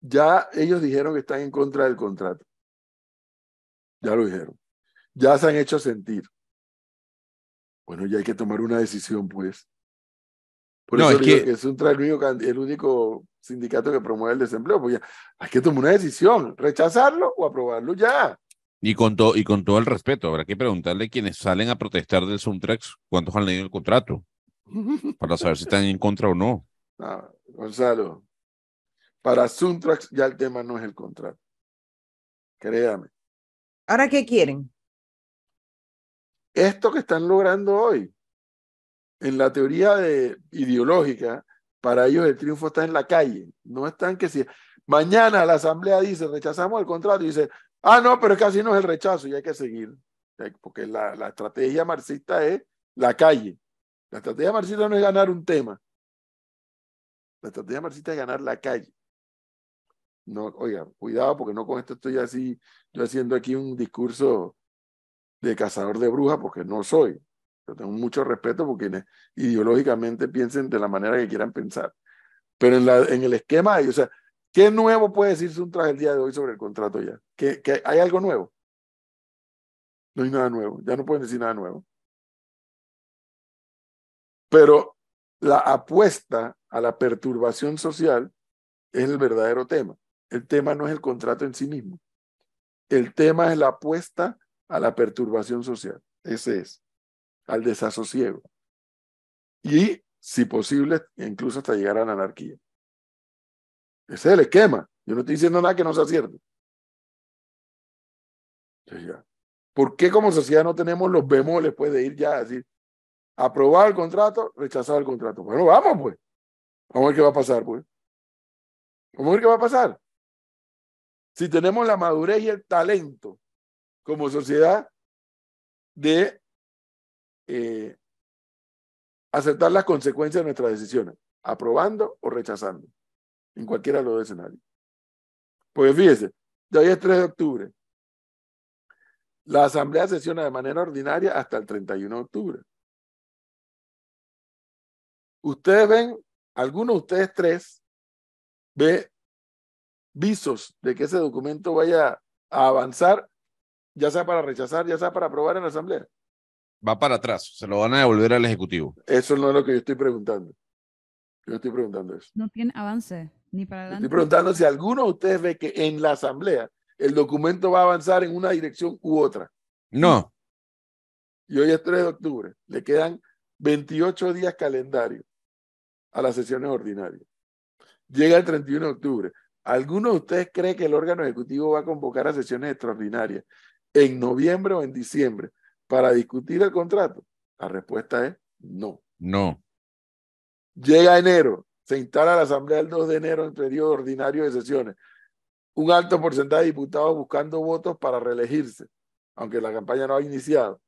ya ellos dijeron que están en contra del contrato. Ya lo dijeron. Ya se han hecho sentir bueno, ya hay que tomar una decisión, pues. Por eso es que... es un el único sindicato que promueve el desempleo, pues ya hay que tomar una decisión, rechazarlo o aprobarlo ya. Y con, todo y con todo el respeto, habrá que preguntarle a quienes salen a protestar del Suntrax cuántos han leído el contrato para saber si están en contra o no. Ah, Gonzalo, para Suntrax ya el tema no es el contrato. Créame. ¿Ahora qué quieren? esto que están logrando hoy, en la teoría ideológica, para ellos el triunfo está en la calle. No están que si mañana la asamblea dice rechazamos el contrato y dice, ah, no, pero es no es el rechazo y hay que seguir. Eh, porque la, la estrategia marxista es la calle. La estrategia marxista no es ganar un tema. La estrategia marxista es ganar la calle. No, oiga, cuidado porque no con esto estoy así, yo haciendo aquí un discurso de cazador de brujas, porque no soy. Yo tengo mucho respeto por quienes ideológicamente piensen de la manera que quieran pensar. Pero en, la, en el esquema, o sea, ¿qué nuevo puede decirse un traje el día de hoy sobre el contrato ya? que hay algo nuevo? No hay nada nuevo, ya no pueden decir nada nuevo. Pero la apuesta a la perturbación social es el verdadero tema. El tema no es el contrato en sí mismo. El tema es la apuesta a la perturbación social. Ese es, al desasosiego. Y, si posible, incluso hasta llegar a la anarquía. Ese es el esquema. Yo no estoy diciendo nada que no sea cierto. ¿Por qué como sociedad no tenemos los bemoles puede de ir ya a decir, aprobar el contrato, rechazar el contrato? Bueno, vamos pues. Vamos a ver qué va a pasar pues. Vamos a ver qué va a pasar. Si tenemos la madurez y el talento como sociedad de eh, aceptar las consecuencias de nuestras decisiones, aprobando o rechazando, en cualquiera de los escenarios. Porque fíjense, de hoy es 3 de octubre. La Asamblea sesiona de manera ordinaria hasta el 31 de octubre. Ustedes ven, algunos de ustedes tres, ve visos de que ese documento vaya a avanzar ya sea para rechazar, ya sea para aprobar en la Asamblea. Va para atrás, se lo van a devolver al Ejecutivo. Eso no es lo que yo estoy preguntando. Yo estoy preguntando eso. No tiene avance, ni para adelante. Estoy preguntando si alguno de ustedes ve que en la Asamblea el documento va a avanzar en una dirección u otra. No. Y hoy es 3 de octubre, le quedan 28 días calendario a las sesiones ordinarias. Llega el 31 de octubre. ¿Alguno de ustedes cree que el órgano ejecutivo va a convocar a sesiones extraordinarias en noviembre o en diciembre para discutir el contrato? La respuesta es no. No. Llega enero, se instala la Asamblea el 2 de enero en periodo ordinario de sesiones. Un alto porcentaje de diputados buscando votos para reelegirse, aunque la campaña no ha iniciado.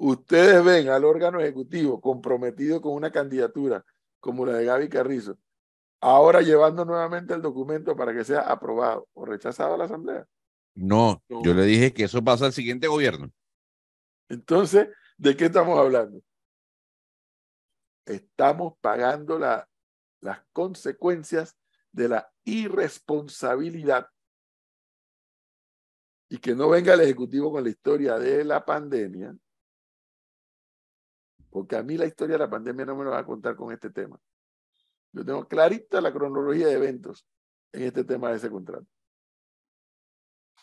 Ustedes ven al órgano ejecutivo comprometido con una candidatura como la de Gaby Carrizo, ahora llevando nuevamente el documento para que sea aprobado o rechazado a la Asamblea. No, yo le dije que eso pasa al siguiente gobierno. Entonces, ¿de qué estamos hablando? Estamos pagando las consecuencias de la irresponsabilidad. Y que no venga el Ejecutivo con la historia de la pandemia, porque a mí la historia de la pandemia no me lo va a contar con este tema. Yo tengo clarita la cronología de eventos en este tema de ese contrato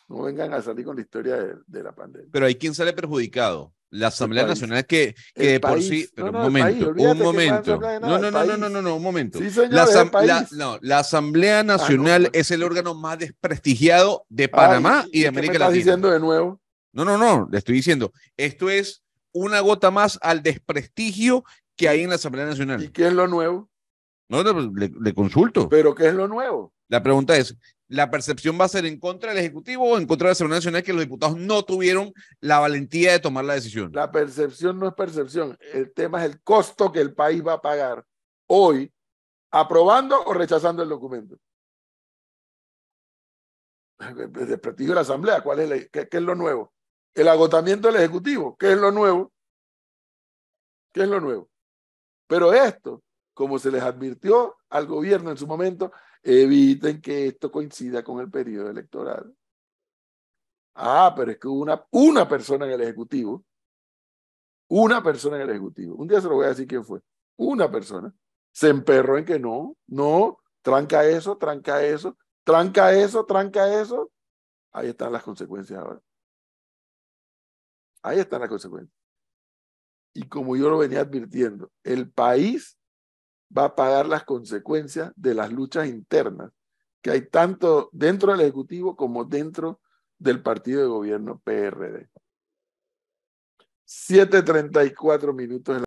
no vengan a salir con la historia de, la pandemia. Pero hay quien sale perjudicado. La Asamblea Nacional que, de por sí, un momento, un momento. No, no, no, no, no, no, no, un momento. la, Asamblea ah, pues. Nacional es el órgano más desprestigiado de Panamá y, de América ¿qué me estás diciendo de nuevo? No, no, no, le estoy diciendo, esto es una gota más al desprestigio que hay en la Asamblea Nacional. ¿Y qué es lo nuevo? No, pues, le, le consulto. ¿Pero qué es lo nuevo? La pregunta es, la percepción va a ser en contra del Ejecutivo o en contra de la Asamblea Nacional que los diputados no tuvieron la valentía de tomar la decisión. La percepción no es percepción, el tema es el costo que el país va a pagar hoy, aprobando o rechazando el documento. El de la Asamblea, ¿cuál es qué, qué es lo nuevo? El agotamiento del Ejecutivo, ¿qué es lo nuevo? ¿Qué es lo nuevo? Pero esto, como se les advirtió al gobierno en su momento, eviten que esto coincida con el periodo electoral. Ah, pero es que hubo una, una persona en el Ejecutivo, una persona en el Ejecutivo, un día se lo voy a decir quién fue, una persona, se emperró en que no, no, tranca eso, tranca eso, tranca eso, tranca eso. Ahí están las consecuencias ahora. Ahí están las consecuencias. Y como yo lo venía advirtiendo, el país va a pagar las consecuencias de las luchas internas que hay tanto dentro del Ejecutivo como dentro del partido de gobierno PRD. 7.34 minutos. En la